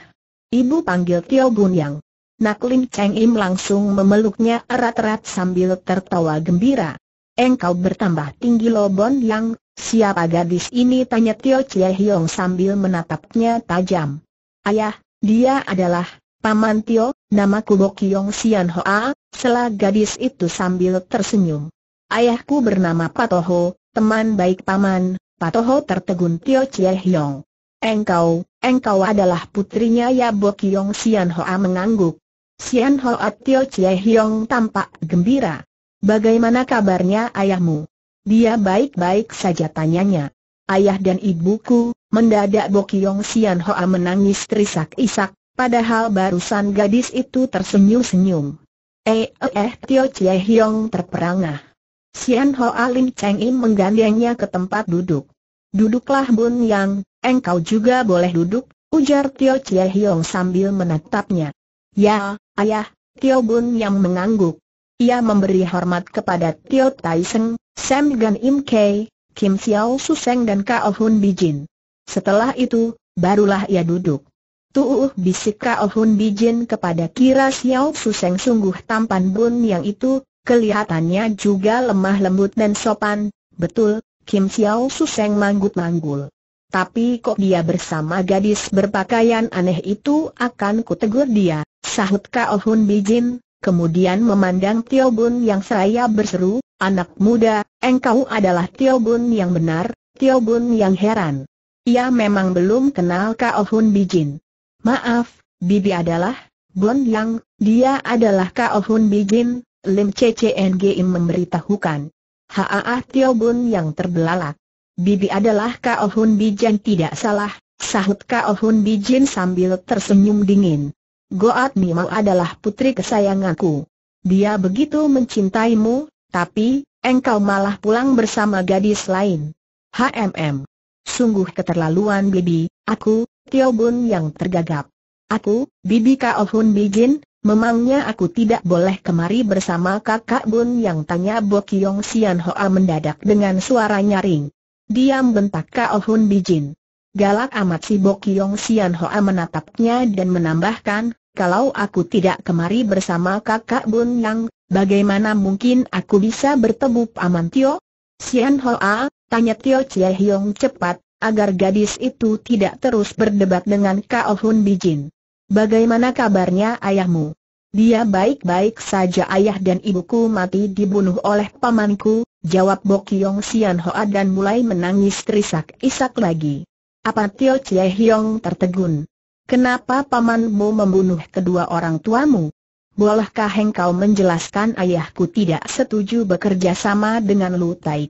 [SPEAKER 1] Ibu panggil Tio Bun Yang. Nak Lim Cheng Im langsung memeluknya erat-erat sambil tertawa gembira. Engkau bertambah tinggi Bon Yang, siapa gadis ini tanya Tio Chie Hiong sambil menatapnya tajam. Ayah, dia adalah, Paman Tio, namaku Bokyong Sian Hoa, selah gadis itu sambil tersenyum. Ayahku bernama Patoho, teman baik Paman, Patoho tertegun Tio Chie Hiong. Engkau, engkau adalah putrinya ya Yong Sian Hoa mengangguk. Sian Hoa Tio Chie Hiong tampak gembira. Bagaimana kabarnya ayahmu? Dia baik-baik saja tanyanya. Ayah dan ibuku, mendadak Sian Ho A menangis terisak-isak, padahal barusan gadis itu tersenyum-senyum. Eh eh, eh Tio Chie Hiong terperangah. Sian Hoa Lim Cheng Im menggandengnya ke tempat duduk. Duduklah Bun Yang, engkau juga boleh duduk, ujar Tio Chie Hiong sambil menatapnya. Ya, ayah, Tio Bun yang mengangguk. Ia memberi hormat kepada Tio Tai Seng, Sam Gan Im Kei, Kim Xiao Suseng dan Kao oh Hun Bijin. Setelah itu, barulah ia duduk. Tuuh uh bisik Kao oh Hun Bijin kepada Kira Xiao Suseng sungguh tampan Bun yang itu, kelihatannya juga lemah lembut dan sopan, betul, Kim Xiao Suseng manggut-manggul. Tapi kok dia bersama gadis berpakaian aneh itu akan kutegur dia. Sahut Kao Hun Bijin, kemudian memandang Tio Bun yang seraya berseru, anak muda, engkau adalah Tio Bun yang benar, Tio Bun yang heran. Ia memang belum kenal Kao Hun Bijin. Maaf, Bibi adalah, Bun Yang, dia adalah Kao Hun Bijin, Lim CCNG Im memberitahukan. Haah Tio Bun yang terbelalak. Bibi adalah Kao Hun Bijin tidak salah, sahut Kao Hun Bijin sambil tersenyum dingin. Goat Mimo adalah putri kesayanganku. Dia begitu mencintaimu, tapi, engkau malah pulang bersama gadis lain. HMM. Sungguh keterlaluan Bibi, aku, Tio Bun yang tergagap. Aku, Bibi Kao oh Hun Bijin, memangnya aku tidak boleh kemari bersama kakak Bun yang tanya Bo Kiong Sian Hoa mendadak dengan suara nyaring. Diam bentak Kao oh Hun Bijin. Galak amat si Bo Kiong Sian Hoa menatapnya dan menambahkan, kalau aku tidak kemari bersama kakak Bun Yang, bagaimana mungkin aku bisa bertemu Paman Tio? Sian Hoa, tanya Tio Chie Hiong cepat, agar gadis itu tidak terus berdebat dengan Kao Hun Bijin. Bagaimana kabarnya ayahmu? Dia baik-baik saja ayah dan ibuku mati dibunuh oleh pamanku, jawab Yong Sian Hoa dan mulai menangis terisak-isak lagi. Apa Tio Chie Hiong tertegun? Kenapa pamanmu membunuh kedua orang tuamu? Bolehkah engkau menjelaskan ayahku tidak setuju bekerja sama dengan Lu Tai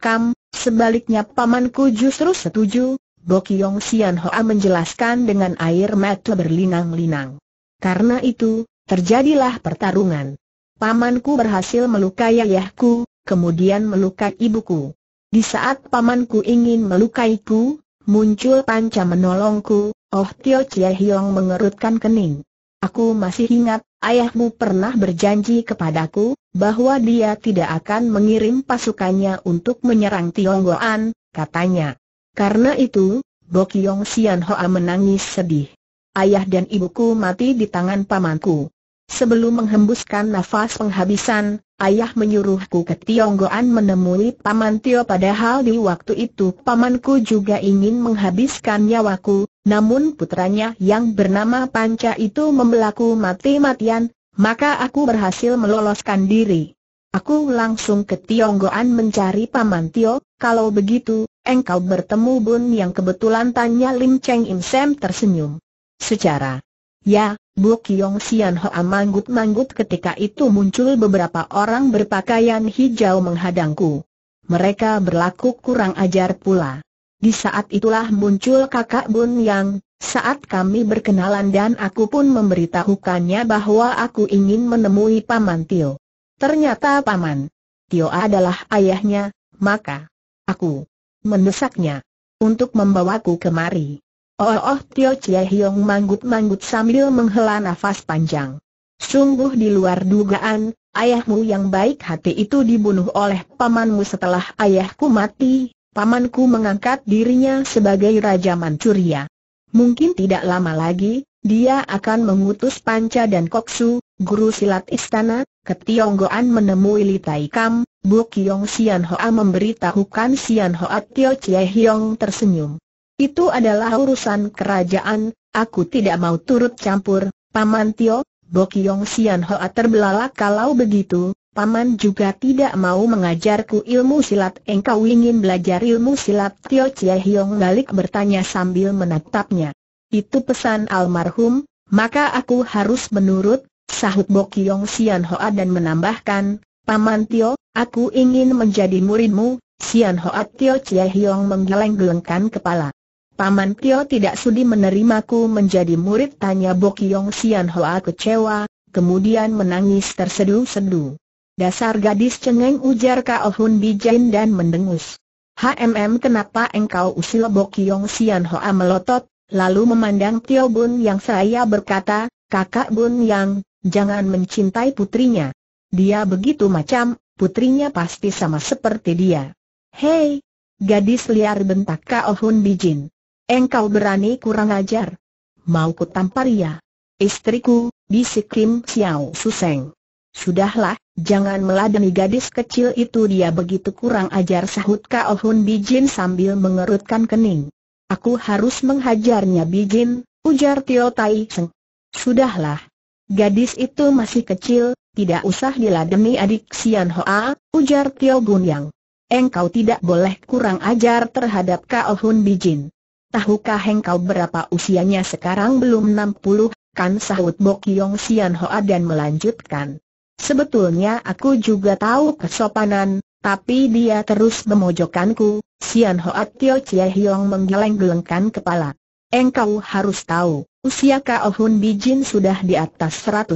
[SPEAKER 1] sebaliknya pamanku justru setuju? Bokyong Sian Hoa menjelaskan dengan air mata berlinang-linang. Karena itu, terjadilah pertarungan. Pamanku berhasil melukai ayahku, kemudian melukai ibuku. Di saat pamanku ingin melukaiku, muncul panca menolongku, Oh Tio Chie Hiong mengerutkan kening. Aku masih ingat, ayahmu pernah berjanji kepadaku, bahwa dia tidak akan mengirim pasukannya untuk menyerang Tionggoan, katanya. Karena itu, Bokyong Sian Hoa menangis sedih. Ayah dan ibuku mati di tangan pamanku. Sebelum menghembuskan nafas penghabisan, ayah menyuruhku ke Tionggoan menemui Paman Tio padahal di waktu itu pamanku juga ingin menghabiskan nyawaku, namun putranya yang bernama Panca itu membelaku mati-matian, maka aku berhasil meloloskan diri. Aku langsung ke Tionggoan mencari Paman Tio, kalau begitu, engkau bertemu Bun yang kebetulan tanya Lim Cheng Im Sam tersenyum. Secara, ya, Bu Kiong Sian Hoa manggut-manggut ketika itu muncul beberapa orang berpakaian hijau menghadangku. Mereka berlaku kurang ajar pula. Di saat itulah muncul kakak Bun Yang, saat kami berkenalan dan aku pun memberitahukannya bahwa aku ingin menemui Paman Tio. Ternyata Paman Tio adalah ayahnya, maka aku mendesaknya untuk membawaku kemari. Oh, oh Tio Chia Hiong manggut-manggut sambil menghela nafas panjang. Sungguh di luar dugaan, ayahmu yang baik hati itu dibunuh oleh pamanmu setelah ayahku mati, pamanku mengangkat dirinya sebagai Raja Manchuria. Mungkin tidak lama lagi, dia akan mengutus Panca dan Koksu, guru silat istana, ke Tionggoan menemui Li Tai Kam, Bu Kiong Sian Hoa memberitahukan Sian Hoa Tio Chie Hiong tersenyum. Itu adalah urusan kerajaan, aku tidak mau turut campur, Paman Tio, Bo Kiong Sian Hoa terbelalak kalau begitu, Paman juga tidak mau mengajarku ilmu silat Engkau ingin belajar ilmu silat Tio Chie Hiong balik bertanya sambil menatapnya Itu pesan almarhum, maka aku harus menurut Sahut Bokyong Sian Hoa dan menambahkan Paman Tio, aku ingin menjadi muridmu Sian Hoa Tio Chie Hiong menggeleng-gelengkan kepala Paman Tio tidak sudi menerimaku menjadi murid tanya Bokyong Sian Hoa kecewa Kemudian menangis terseduh-seduh. Dasar gadis cengeng ujar Kao Hun Bijain dan mendengus. HMM kenapa engkau usil Bokyong Yong Sian Hoa melotot, lalu memandang Tio Bun yang saya berkata, kakak Bun Yang, jangan mencintai putrinya. Dia begitu macam, putrinya pasti sama seperti dia. Hei, gadis liar bentak Kao Hun Bijin. Engkau berani kurang ajar. Mau ku tampar ya. Istriku, bisik Kim Xiao Suseng. Sudahlah, jangan meladeni gadis kecil itu dia begitu kurang ajar sahut Kao Hun Bijin sambil mengerutkan kening. Aku harus menghajarnya Bijin, ujar Tio Tai Seng. Sudahlah. Gadis itu masih kecil, tidak usah diladeni adik Sian Hoa, ujar Tio Gun Yang. Engkau tidak boleh kurang ajar terhadap Kao Hun Bijin. Tahukah engkau berapa usianya sekarang belum 60, kan sahut Bok Yong Sian Hoa dan melanjutkan. Sebetulnya aku juga tahu kesopanan, tapi dia terus memojokanku, Sian Hoat Tio Chie Hiong menggeleng-gelengkan kepala. Engkau harus tahu, usia Kao Hun Bijin sudah di atas 120,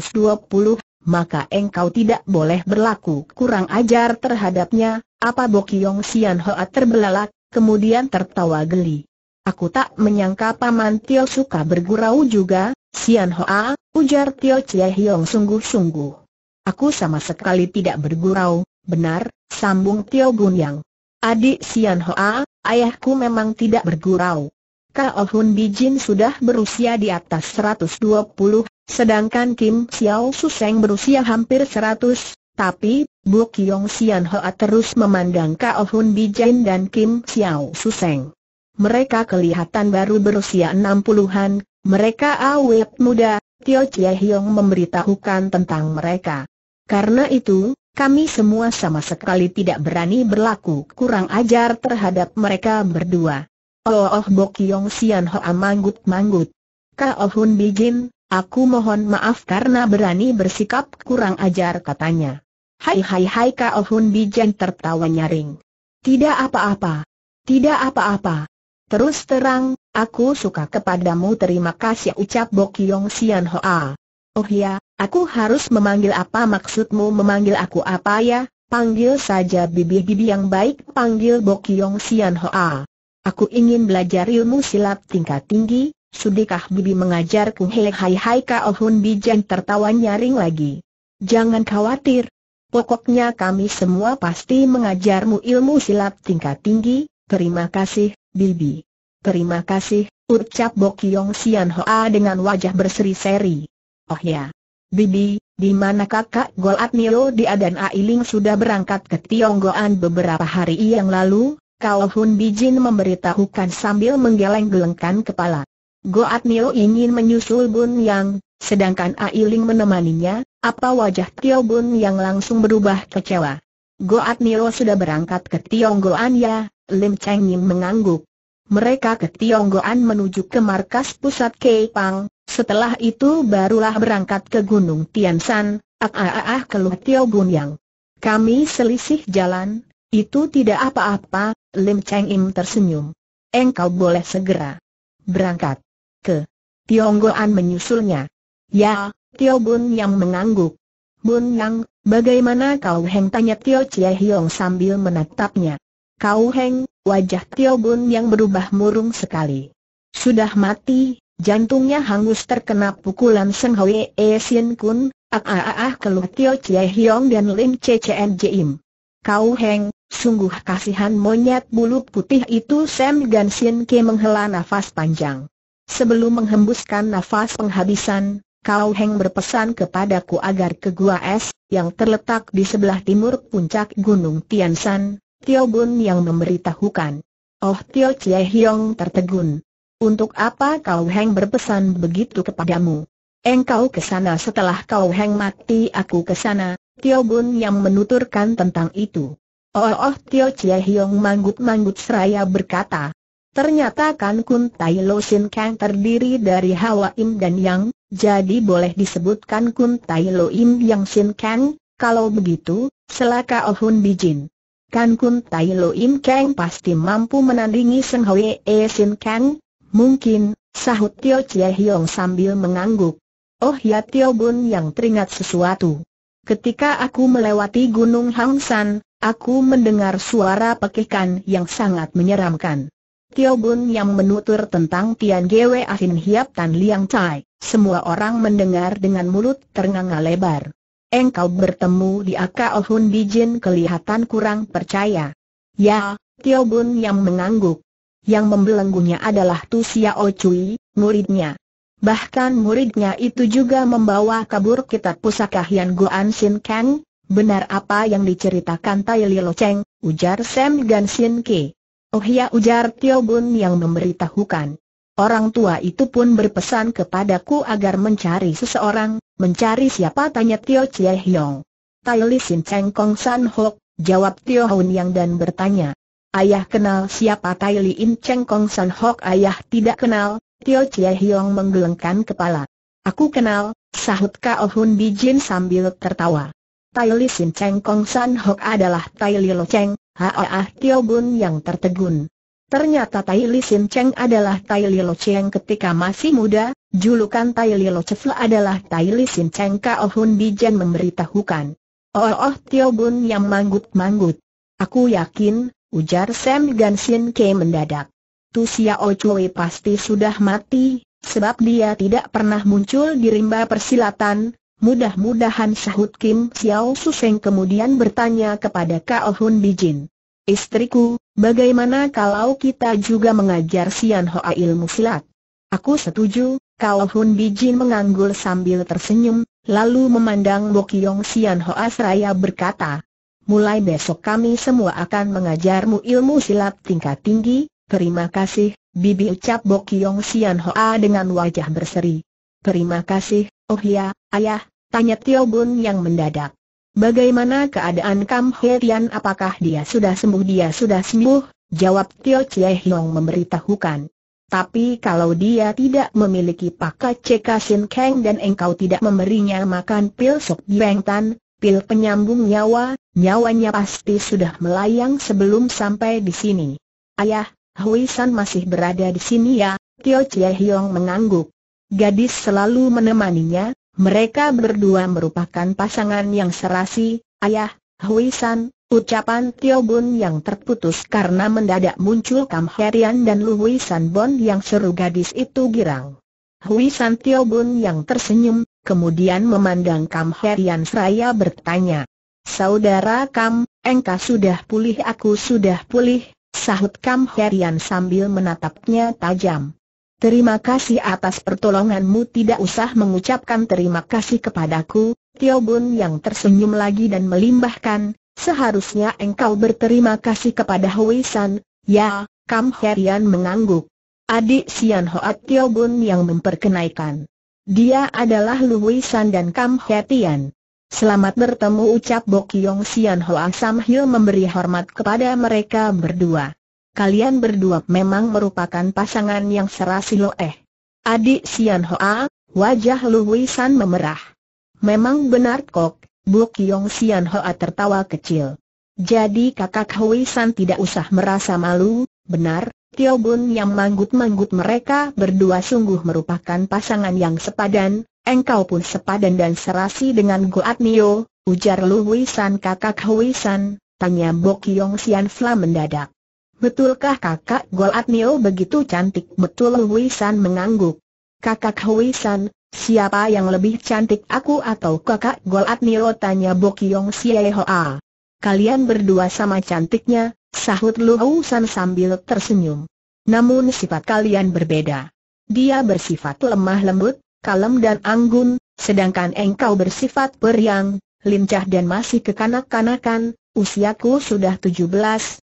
[SPEAKER 1] maka engkau tidak boleh berlaku kurang ajar terhadapnya, apa Bokiong Sian Hoat terbelalak, kemudian tertawa geli. Aku tak menyangka Paman Tio suka bergurau juga, Sian Hoa, ujar Tio Chie Hiong sungguh-sungguh. Aku sama sekali tidak bergurau, benar, sambung Tio Gun Yang. Adik Sian Hoa, ayahku memang tidak bergurau. Kao oh Hun Bijin sudah berusia di atas 120, sedangkan Kim Xiao Suseng berusia hampir 100, tapi, Bu Kiong Sian Hoa terus memandang Kao oh Hun Bijin dan Kim Xiao Suseng. Mereka kelihatan baru berusia 60-an, mereka awet muda, Tio Chie Hiong memberitahukan tentang mereka. Karena itu, kami semua sama sekali tidak berani berlaku kurang ajar terhadap mereka berdua. Oh, oh Bok Yong Sian Hoa manggut-manggut. Kao oh, Hun Bijin, aku mohon maaf karena berani bersikap kurang ajar katanya. Hai hai hai Kao oh, Hun Bijin tertawa nyaring. Tidak apa-apa. Tidak apa-apa. Terus terang, aku suka kepadamu terima kasih ucap Bok Yong Sian Hoa. Oh ya, aku harus memanggil apa maksudmu memanggil aku apa ya? Panggil saja bibi-bibi yang baik, panggil Bokyong Sian Hoa. Aku ingin belajar ilmu silat tingkat tinggi, sudikah bibi mengajarku hei hai hai Kao oh Hun Bijan tertawa nyaring lagi. Jangan khawatir, Pokoknya kami semua pasti mengajarmu ilmu silat tingkat tinggi, terima kasih, Bibi. Terima kasih, ucap Bokyong Sian Hoa dengan wajah berseri-seri. Oh ya. Bibi, di mana kakak Gol Nilo Dia dan Ailing sudah berangkat ke Tionggoan beberapa hari yang lalu? Kau Hun Bijin memberitahukan sambil menggeleng-gelengkan kepala. Goat Nilo ingin menyusul Bun Yang, sedangkan Ailing menemaninya, apa wajah Tio Bun Yang langsung berubah kecewa. Goat Nilo sudah berangkat ke Tionggoan ya, Lim Cheng Yim mengangguk. Mereka ke Tionggoan menuju ke markas pusat Kepang. Setelah itu barulah berangkat ke Gunung Tiansan, ah ah ah, ah keluh Tio Yang. Kami selisih jalan, itu tidak apa-apa, Lim Cheng Im tersenyum. Engkau boleh segera berangkat ke Tionggoan menyusulnya. Ya, Tio Bun yang mengangguk. Bun Yang, bagaimana kau Heng tanya Tio Chie Hiong sambil menatapnya. Kau Heng, wajah Tio Bun yang berubah murung sekali. Sudah mati, Jantungnya hangus terkena pukulan Seng Hwee Sien Kun, ah ah ah ah keluh Tio Chie Hiong dan Lim Che Chen Jim. Kau Heng, sungguh kasihan monyet bulu putih itu Sam Gan Sien Ke menghela nafas panjang. Sebelum menghembuskan nafas penghabisan, Kau Heng berpesan kepadaku agar ke Gua Es, yang terletak di sebelah timur puncak Gunung Tian San, Tio Bun yang memberitahukan. Oh Tio Chie Hiong tertegun. Untuk apa kau Heng berpesan begitu kepadamu? Engkau ke sana setelah kau Heng mati aku ke sana, Tio Bun yang menuturkan tentang itu. Oh, oh Tio Chia Hiong manggut-manggut seraya berkata. Ternyata kan Kun Tai Lo Sin Kang terdiri dari Hawa Im dan Yang, jadi boleh disebutkan Kun Tai Lo Im Yang Sin Kang, kalau begitu, selaka Oh Hun Bijin. Kan Kun Tai Lo Im Kang pasti mampu menandingi Seng Hwe E Sin Kang, Mungkin, sahut Tio Chie Hiong sambil mengangguk. Oh ya Tio Bun yang teringat sesuatu. Ketika aku melewati Gunung San, aku mendengar suara pekikan yang sangat menyeramkan. Tio Bun yang menutur tentang Tian Gwe Ahin Hiap Tan Liang Chai, semua orang mendengar dengan mulut ternganga lebar. Engkau bertemu di Aka Ohun Bijin kelihatan kurang percaya. Ya, Tio Bun yang mengangguk. Yang membelenggunya adalah Tu Xiao Cui, muridnya. Bahkan muridnya itu juga membawa kabur kitab pusaka Hian Guan Sin Kang, benar apa yang diceritakan Tai Lo Cheng, ujar Sam Gan Sin Ke. Oh ya ujar Tio Bun yang memberitahukan. Orang tua itu pun berpesan kepadaku agar mencari seseorang, mencari siapa tanya Tio Chie Hiong. Tai Li Sin Cheng Kong San Hok, jawab Tio Hun Yang dan bertanya, Ayah kenal siapa Tai Lin Cheng Kong San Hok ayah tidak kenal, Tio Chie Hiong menggelengkan kepala. Aku kenal, sahut Kao oh Hun Jin sambil tertawa. Tai Li Sin Cheng Kong San Hok adalah Tai Li Lo Cheng, haa ah ah Tio Bun yang tertegun. Ternyata Tai Li Sin Cheng adalah Tai Li Lo Cheng ketika masih muda, julukan Tai Li Lo Cheng adalah Tai Li Sin Cheng Kao oh Hun Jin memberitahukan. Oh, oh, oh Tio Bun yang manggut-manggut. Aku yakin, ujar Sam Gansin Ke mendadak. Tu Xiao Chui pasti sudah mati, sebab dia tidak pernah muncul di rimba persilatan, Mudah-mudahan sahut Kim Xiao Su Seng kemudian bertanya kepada Kao Hun Bijin. Istriku, bagaimana kalau kita juga mengajar Sian Hoa ilmu silat? Aku setuju, Kao Hun Bijin menganggul sambil tersenyum, lalu memandang Kiong Sian Hoa seraya berkata, mulai besok kami semua akan mengajarmu ilmu silat tingkat tinggi, terima kasih, Bibi ucap Bokyong Sian Hoa dengan wajah berseri. Terima kasih, oh ya, ayah, tanya Tio Bun yang mendadak. Bagaimana keadaan Kam He Tian apakah dia sudah sembuh dia sudah sembuh? Jawab Tio Chie Hiong memberitahukan. Tapi kalau dia tidak memiliki pakai Cekasin Keng dan engkau tidak memberinya makan pil Sok Biang Tan, pil penyambung nyawa, nyawanya pasti sudah melayang sebelum sampai di sini. Ayah, Hui San masih berada di sini ya, Tio Chie Hiong mengangguk. Gadis selalu menemaninya, mereka berdua merupakan pasangan yang serasi, ayah, Hui San, ucapan Tio Bun yang terputus karena mendadak muncul Kam Herian dan Hui San Bon yang seru gadis itu girang. Hui San Tio Bun yang tersenyum, kemudian memandang Kam Herian Seraya bertanya. Saudara Kam, engkau sudah pulih aku sudah pulih, sahut Kam Herian sambil menatapnya tajam. Terima kasih atas pertolonganmu tidak usah mengucapkan terima kasih kepadaku, Tio Bun yang tersenyum lagi dan melimbahkan, seharusnya engkau berterima kasih kepada Hui San, ya, Kam Herian mengangguk. Adik Sian Hoat Tio Bun yang memperkenaikan. Dia adalah Lu San dan Kam Hetian. Selamat bertemu ucap Bok Yong Sian Hoa Sam Hyo memberi hormat kepada mereka berdua. Kalian berdua memang merupakan pasangan yang serasi lo eh. Adik Sian Hoa, wajah Lu San memerah. Memang benar kok, Bok Yong Sian Hoa tertawa kecil. Jadi kakak Hui San tidak usah merasa malu, benar, Tio Bun yang manggut-manggut mereka berdua sungguh merupakan pasangan yang sepadan, engkau pun sepadan dan serasi dengan Goat Nio, ujar Lu Hui San kakak Hui San, tanya Bok Yong Sian Fla mendadak. Betulkah kakak Goat Nio begitu cantik? Betul Lu Hui San mengangguk. Kakak Hui San, siapa yang lebih cantik aku atau kakak Goat Nio tanya Bok Yong Sian Hoa kalian berdua sama cantiknya, sahut Luo San sambil tersenyum. Namun sifat kalian berbeda. Dia bersifat lemah lembut, kalem dan anggun, sedangkan engkau bersifat periang, lincah dan masih kekanak-kanakan, usiaku sudah 17,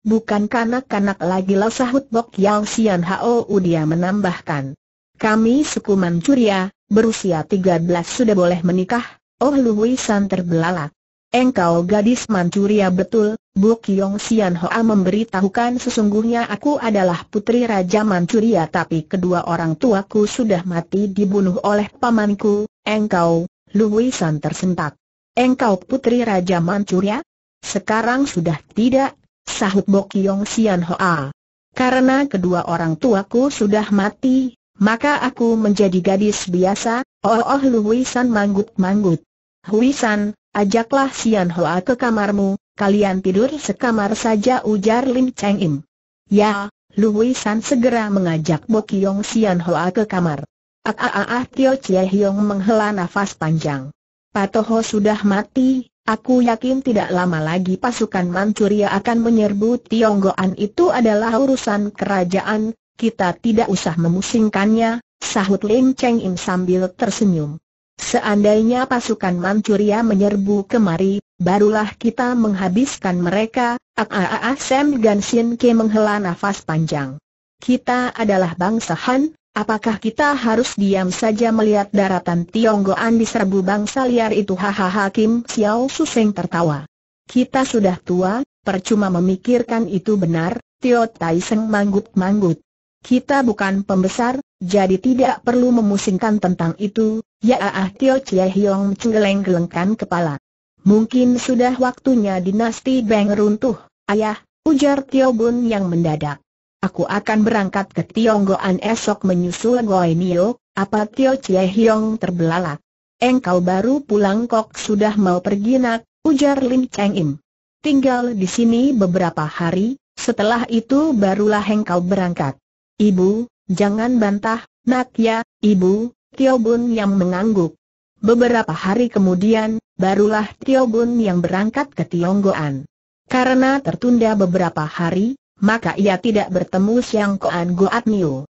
[SPEAKER 1] bukan kanak-kanak lagi lah sahut Bok Yang Sian Hao dia menambahkan. Kami suku Manchuria, berusia 13 sudah boleh menikah, Oh Luwisan terbelalak. Engkau gadis Manchuria betul, Bu Kiong Sian Hoa memberitahukan sesungguhnya aku adalah putri Raja Manchuria tapi kedua orang tuaku sudah mati dibunuh oleh pamanku, engkau, Lu San tersentak. Engkau putri Raja Manchuria? Sekarang sudah tidak, sahut Bu Kiong Sian Hoa. Karena kedua orang tuaku sudah mati, maka aku menjadi gadis biasa, oh oh Lu San manggut-manggut. Hui San, Ajaklah Sian Hoa ke kamarmu, kalian tidur sekamar saja ujar Lim Cheng Im. Ya, Hui San segera mengajak Bokyong Sian Hoa ke kamar. Ah ah ah, ah Tio Chie Hiong menghela nafas panjang. Patoho sudah mati, aku yakin tidak lama lagi pasukan Manchuria akan menyerbu Tionggoan itu adalah urusan kerajaan, kita tidak usah memusingkannya, sahut Lim Cheng Im sambil tersenyum. Seandainya pasukan Manchuria menyerbu kemari, barulah kita menghabiskan mereka, Aaaa Sam dan Shin Ke menghela nafas panjang. Kita adalah bangsa Han, apakah kita harus diam saja melihat daratan Tionggoan diserbu bangsa liar itu? Hahaha Kim Xiao Suseng tertawa. Kita sudah tua, percuma memikirkan itu benar, Tio Tai Seng manggut-manggut. Kita bukan pembesar, jadi tidak perlu memusingkan tentang itu, Ya ah, ah Tio Chie Hiong geleng-gelengkan kepala. Mungkin sudah waktunya dinasti Beng runtuh, ayah, ujar Tio Bun yang mendadak. Aku akan berangkat ke Tionggoan esok menyusul Goi Nio, apa Tio Chie Hiong terbelalak. Engkau baru pulang kok sudah mau pergi nak, ujar Lin Cheng Im. Tinggal di sini beberapa hari, setelah itu barulah engkau berangkat. Ibu, jangan bantah, nak ya, ibu, Tio Bun yang mengangguk. Beberapa hari kemudian, barulah Tio Bun yang berangkat ke Tionggoan. Karena tertunda beberapa hari, maka ia tidak bertemu Siang Koan Goat Niu.